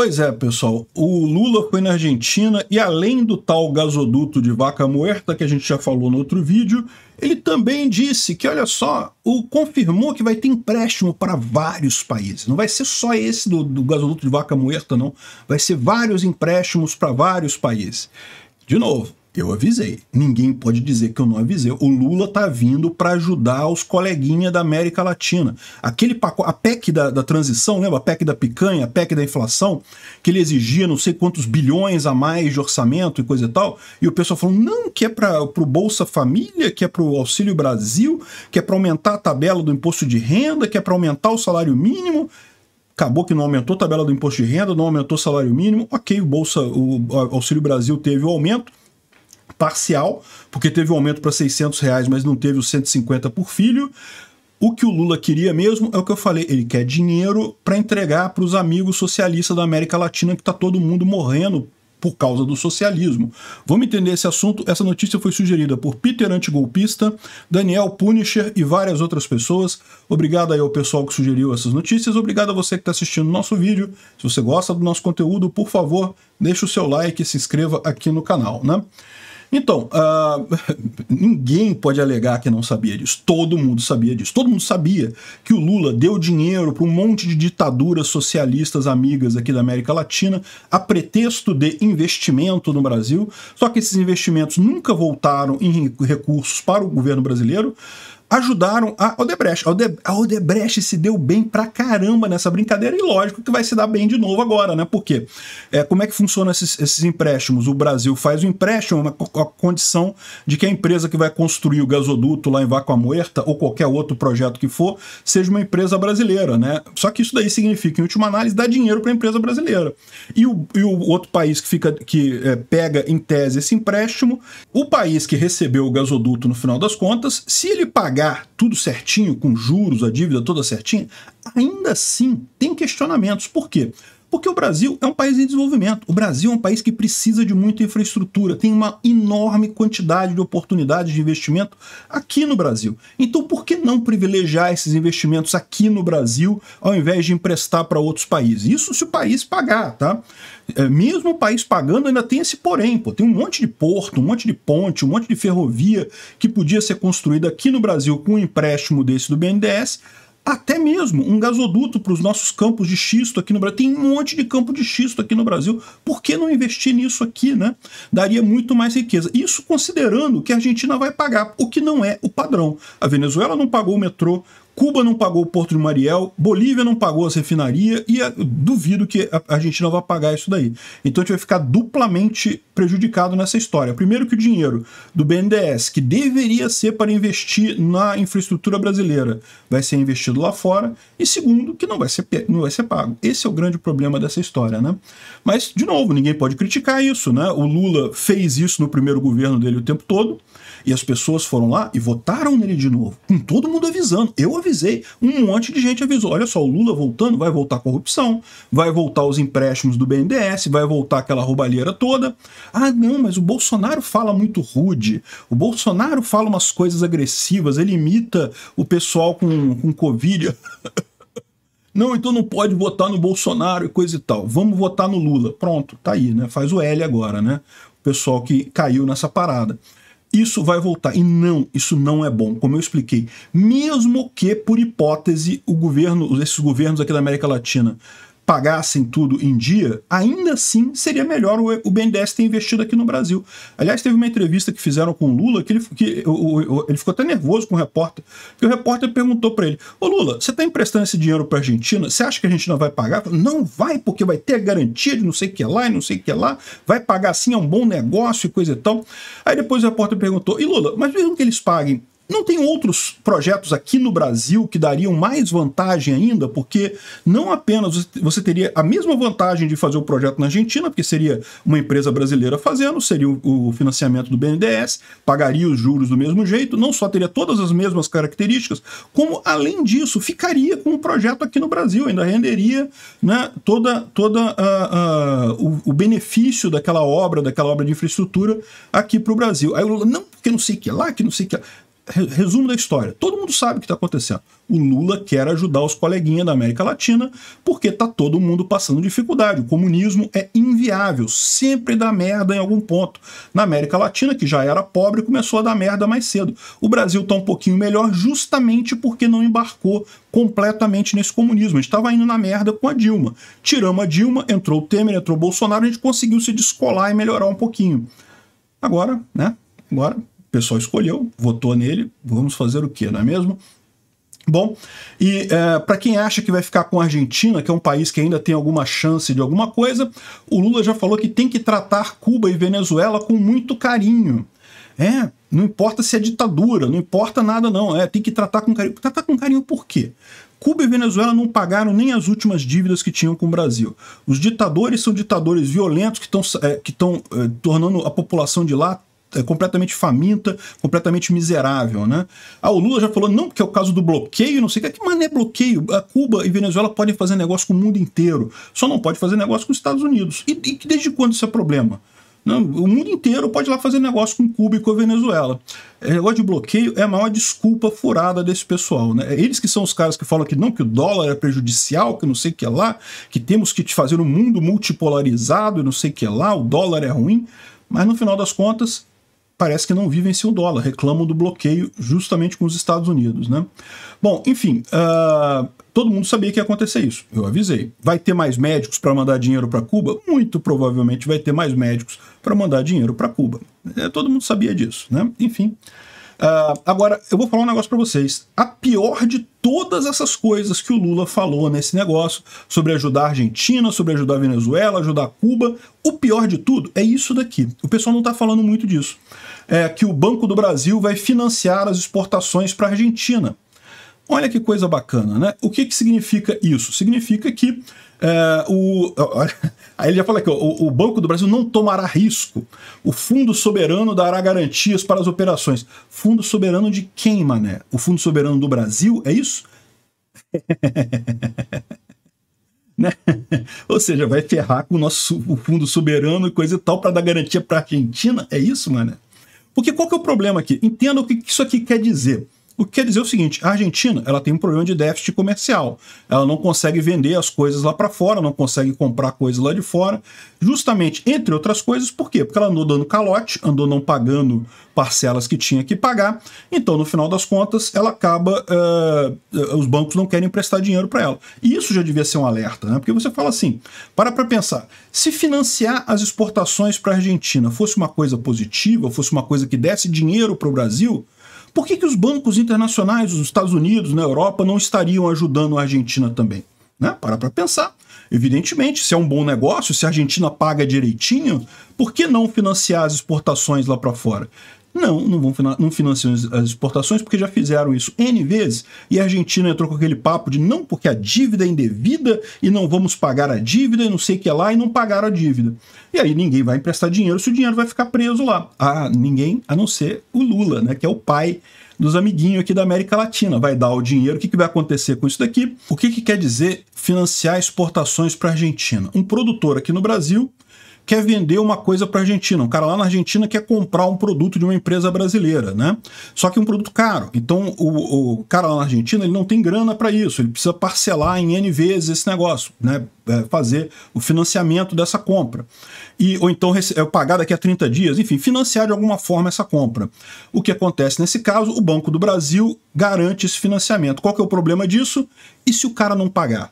Pois é, pessoal. O Lula foi na Argentina e, além do tal gasoduto de vaca muerta que a gente já falou no outro vídeo, ele também disse que, olha só, o confirmou que vai ter empréstimo para vários países. Não vai ser só esse do, do gasoduto de vaca muerta, não. Vai ser vários empréstimos para vários países. De novo, eu avisei. Ninguém pode dizer que eu não avisei. O Lula tá vindo para ajudar os coleguinhas da América Latina. Aquele pacote, a PEC da, da, transição, lembra? A PEC da picanha, a PEC da inflação, que ele exigia não sei quantos bilhões a mais de orçamento e coisa e tal. E o pessoal falou: não, que é para o Bolsa Família, que é para o Auxílio Brasil, que é para aumentar a tabela do imposto de renda, que é para aumentar o salário mínimo acabou que não aumentou a tabela do imposto de renda, não aumentou o salário mínimo, ok, o Bolsa, o Auxílio Brasil teve o aumento, parcial, porque teve um aumento para 600 reais, mas não teve os 150 por filho. O que o Lula queria mesmo é o que eu falei, ele quer dinheiro para entregar para os amigos socialistas da América Latina que está todo mundo morrendo por causa do socialismo. Vamos entender esse assunto. Essa notícia foi sugerida por Peter Antigolpista, Daniel Punisher e várias outras pessoas. Obrigado aí ao pessoal que sugeriu essas notícias. Obrigado a você que está assistindo o nosso vídeo. Se você gosta do nosso conteúdo, por favor, deixe o seu like e se inscreva aqui no canal, né? Então, uh, ninguém pode alegar que não sabia disso. Todo mundo sabia disso. Todo mundo sabia que o Lula deu dinheiro para um monte de ditaduras socialistas amigas aqui da América Latina a pretexto de investimento no Brasil. Só que esses investimentos nunca voltaram em recursos para o governo brasileiro ajudaram a Odebrecht. A Odebrecht se deu bem pra caramba nessa brincadeira e lógico que vai se dar bem de novo agora, né? Porque é, como é que funcionam esses, esses, empréstimos? O Brasil faz o empréstimo com a condição de que a empresa que vai construir o gasoduto lá em Vaca Muerta ou qualquer outro projeto que for seja uma empresa brasileira, né? Só que isso daí significa, em última análise, dar dinheiro para a empresa brasileira. E o, e o, outro país que fica que é, pega em tese esse empréstimo, o país que recebeu o gasoduto no final das contas, se ele pagar pagar tudo certinho, com juros, a dívida toda certinha, ainda assim tem questionamentos. Por quê? Porque o Brasil é um país em desenvolvimento. O Brasil é um país que precisa de muita infraestrutura, tem uma enorme quantidade de oportunidades de investimento aqui no Brasil. Então, por que não privilegiar esses investimentos aqui no Brasil ao invés de emprestar para outros países? Isso se o país pagar, tá? É, mesmo o país pagando, ainda tem esse porém, pô. Tem um monte de porto, um monte de ponte, um monte de ferrovia que podia ser construída aqui no Brasil com um empréstimo desse do BNDES até mesmo um gasoduto para os nossos campos de xisto aqui no Brasil. Tem um monte de campo de xisto aqui no Brasil. Por que não investir nisso aqui, né? Daria muito mais riqueza. Isso considerando que a Argentina vai pagar, o que não é o padrão. A Venezuela não pagou o metrô Cuba não pagou o Porto de Mariel, Bolívia não pagou as refinarias e a, é, duvido que a Argentina vá pagar isso daí. Então a gente vai ficar duplamente prejudicado nessa história. Primeiro que o dinheiro do BNDES, que deveria ser para investir na infraestrutura brasileira, vai ser investido lá fora. E segundo, que não vai ser, não vai ser pago. Esse é o grande problema dessa história, né? Mas, de novo, ninguém pode criticar isso, né? O Lula fez isso no primeiro governo dele o tempo todo. E as pessoas foram lá e votaram nele de novo, com todo mundo avisando. Eu avisei, um monte de gente avisou. Olha só, o Lula voltando, vai voltar a corrupção, vai voltar os empréstimos do BNDES, vai voltar aquela roubalheira toda. Ah, não, mas o Bolsonaro fala muito rude, o Bolsonaro fala umas coisas agressivas, ele imita o pessoal com, com Covid. Não, então não pode votar no Bolsonaro e coisa e tal. Vamos votar no Lula. Pronto, tá aí, né? Faz o L agora, né? O pessoal que caiu nessa parada isso vai voltar. E não, isso não é bom, como eu expliquei. Mesmo que, por hipótese, o governo, esses governos aqui da América Latina pagassem tudo em dia, ainda assim seria melhor o BNDES ter investido aqui no Brasil. Aliás, teve uma entrevista que fizeram com o Lula que ele, que, o, o, ele ficou até nervoso com o repórter, que o repórter perguntou para ele: Ô Lula, você está emprestando esse dinheiro para a Argentina? Você acha que a gente não vai pagar? Falei, não vai, porque vai ter a garantia de não sei o que lá e não sei o que lá, vai pagar sim, é um bom negócio e coisa e tal. Aí depois o repórter perguntou: E Lula, mas mesmo que eles paguem não tem outros projetos aqui no Brasil que dariam mais vantagem ainda, porque não apenas você teria a mesma vantagem de fazer o projeto na Argentina, porque seria uma empresa brasileira fazendo, seria o financiamento do BNDES, pagaria os juros do mesmo jeito, não só teria todas as mesmas características, como além disso ficaria com o um projeto aqui no Brasil, ainda renderia né, toda, toda ah, ah, o, o, benefício daquela obra, daquela obra de infraestrutura aqui para o Brasil. Aí Lula, não, porque não sei que lá, que não sei que lá resumo da história. Todo mundo sabe o que está acontecendo. O Lula quer ajudar os coleguinhas da América Latina porque está todo mundo passando dificuldade. O comunismo é inviável, sempre dá merda em algum ponto. Na América Latina, que já era pobre, começou a dar merda mais cedo. O Brasil está um pouquinho melhor justamente porque não embarcou completamente nesse comunismo. A gente estava indo na merda com a Dilma. Tiramos a Dilma, entrou o Temer, entrou o Bolsonaro, a gente conseguiu se descolar e melhorar um pouquinho. Agora, né? Agora pessoal escolheu, votou nele, vamos fazer o quê, não é mesmo? Bom, e é, para quem acha que vai ficar com a Argentina, que é um país que ainda tem alguma chance de alguma coisa, o Lula já falou que tem que tratar Cuba e Venezuela com muito carinho. É, não importa se é ditadura, não importa nada não, é, tem que tratar com carinho. Tratar com carinho por quê? Cuba e Venezuela não pagaram nem as últimas dívidas que tinham com o Brasil. Os ditadores são ditadores violentos que estão é, que é, tornando a população de lá é completamente faminta, completamente miserável, né? Ah, o Lula já falou, não, porque é o caso do bloqueio, não sei o que, que mané bloqueio. A Cuba e Venezuela podem fazer negócio com o mundo inteiro, só não pode fazer negócio com os Estados Unidos. E, e desde quando isso é problema? Não, o mundo inteiro pode ir lá fazer negócio com Cuba e com a Venezuela. O negócio de bloqueio é a maior desculpa furada desse pessoal. Né? É eles que são os caras que falam que não, que o dólar é prejudicial, que não sei o que lá, que temos que fazer um mundo multipolarizado, não sei o que lá, o dólar é ruim. Mas no final das contas, parece que não vivem sem o dólar, reclamam do bloqueio justamente com os Estados Unidos. Né? Bom, enfim, uh, todo mundo sabia que ia acontecer isso, eu avisei. Vai ter mais médicos para mandar dinheiro para Cuba? Muito provavelmente vai ter mais médicos para mandar dinheiro para Cuba. É, todo mundo sabia disso, né? Enfim. Uh, agora, eu vou falar um negócio para vocês. A pior de todas essas coisas que o Lula falou nesse negócio, sobre ajudar a Argentina, sobre ajudar a Venezuela, ajudar a Cuba, o pior de tudo é isso daqui. O pessoal não está falando muito disso é, que o Banco do Brasil vai financiar as exportações para a Argentina. Olha que coisa bacana, né? O que, que significa isso? Significa que é, o, aí ele já fala que o, o, Banco do Brasil não tomará risco. O Fundo Soberano dará garantias para as operações. Fundo Soberano de quem, mané? O Fundo Soberano do Brasil, é isso? né? Ou seja, vai ferrar com o nosso o Fundo Soberano e coisa e tal para dar garantia para a Argentina? É isso, mané? Porque qual que é o problema aqui? Entenda o que isso aqui quer dizer. O que quer dizer o seguinte: a Argentina ela tem um problema de déficit comercial. Ela não consegue vender as coisas lá para fora, não consegue comprar coisas lá de fora, justamente entre outras coisas, por quê? Porque ela andou dando calote, andou não pagando parcelas que tinha que pagar. Então, no final das contas, ela acaba. Uh, os bancos não querem emprestar dinheiro para ela. E isso já devia ser um alerta, né? Porque você fala assim: para para pensar, se financiar as exportações para a Argentina fosse uma coisa positiva, fosse uma coisa que desse dinheiro para o Brasil por que, que os bancos internacionais, os Estados Unidos, na Europa, não estariam ajudando a Argentina também? Né? Para para pensar. Evidentemente, se é um bom negócio, se a Argentina paga direitinho, por que não financiar as exportações lá para fora? Não, não, vão, não financiam as exportações porque já fizeram isso N vezes e a Argentina entrou com aquele papo de não porque a dívida é indevida e não vamos pagar a dívida e não sei o que lá e não pagaram a dívida. E aí ninguém vai emprestar dinheiro se o dinheiro vai ficar preso lá. Ah, ninguém a não ser o Lula, né, que é o pai dos amiguinhos aqui da América Latina. Vai dar o dinheiro, o que, que vai acontecer com isso daqui? O que, que quer dizer financiar exportações para a Argentina? Um produtor aqui no Brasil quer vender uma coisa para a Argentina. Um cara lá na Argentina quer comprar um produto de uma empresa brasileira, né? Só que um produto caro. Então, o, o cara lá na Argentina ele não tem grana para isso. Ele precisa parcelar em N vezes esse negócio, né? É, fazer o financiamento dessa compra. E, ou então é, pagar daqui a 30 dias, enfim, financiar de alguma forma essa compra. O que acontece nesse caso? O Banco do Brasil garante esse financiamento. Qual que é o problema disso? E se o cara não pagar?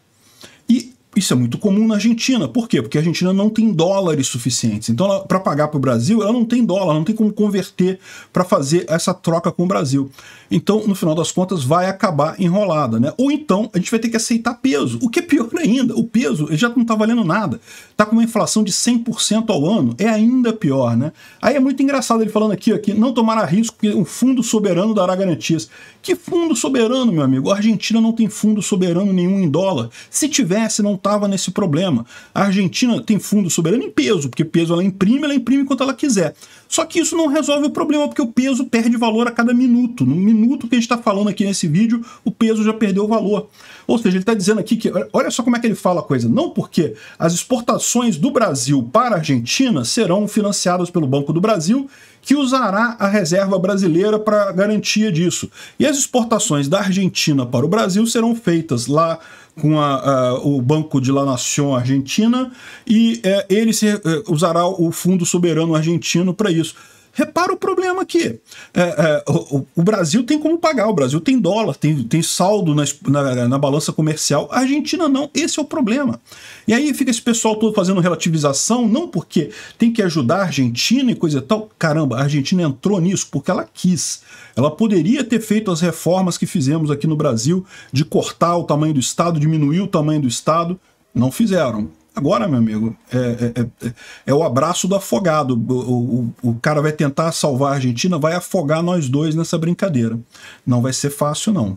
E isso é muito comum na Argentina. Por quê? Porque a Argentina não tem dólares suficientes. Então, para pagar para o Brasil, ela não tem dólar, não tem como converter para fazer essa troca com o Brasil. Então, no final das contas, vai acabar enrolada, né? Ou então a gente vai ter que aceitar peso. O que é pior ainda, o peso já não está valendo nada. Está com uma inflação de 100% ao ano, é ainda pior, né? Aí é muito engraçado ele falando aqui, aqui não tomará risco que um fundo soberano dará garantias. Que fundo soberano, meu amigo? A Argentina não tem fundo soberano nenhum em dólar. Se tivesse, não estava nesse problema. A Argentina tem fundo soberano em peso, porque peso ela imprime, ela imprime quanto ela quiser. Só que isso não resolve o problema, porque o peso perde valor a cada minuto. No minuto que a gente está falando aqui nesse vídeo, o peso já perdeu valor. Ou seja, ele está dizendo aqui que, olha só como é que ele fala a coisa, não porque as exportações do Brasil para a Argentina serão financiadas pelo Banco do Brasil, que usará a reserva brasileira para garantia disso. E as exportações da Argentina para o Brasil serão feitas lá com a, a, o Banco de La Nación Argentina e é, ele se, é, usará o Fundo Soberano Argentino para isso. Repara o problema aqui. É, é, o, o, Brasil tem como pagar, o Brasil tem dólar, tem, tem saldo na, na, na, balança comercial, a Argentina não, esse é o problema. E aí fica esse pessoal todo fazendo relativização, não porque tem que ajudar a Argentina e coisa e tal. Caramba, a Argentina entrou nisso porque ela quis. Ela poderia ter feito as reformas que fizemos aqui no Brasil, de cortar o tamanho do Estado, diminuir o tamanho do Estado, não fizeram. Agora, meu amigo, é, é, é, é o abraço do afogado. O, o, o, cara vai tentar salvar a Argentina, vai afogar nós dois nessa brincadeira. Não vai ser fácil, não.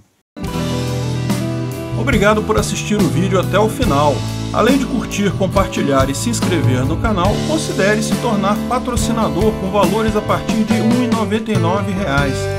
Obrigado por assistir o vídeo até o final. Além de curtir, compartilhar e se inscrever no canal, considere se tornar patrocinador com valores a partir de R$ 1,99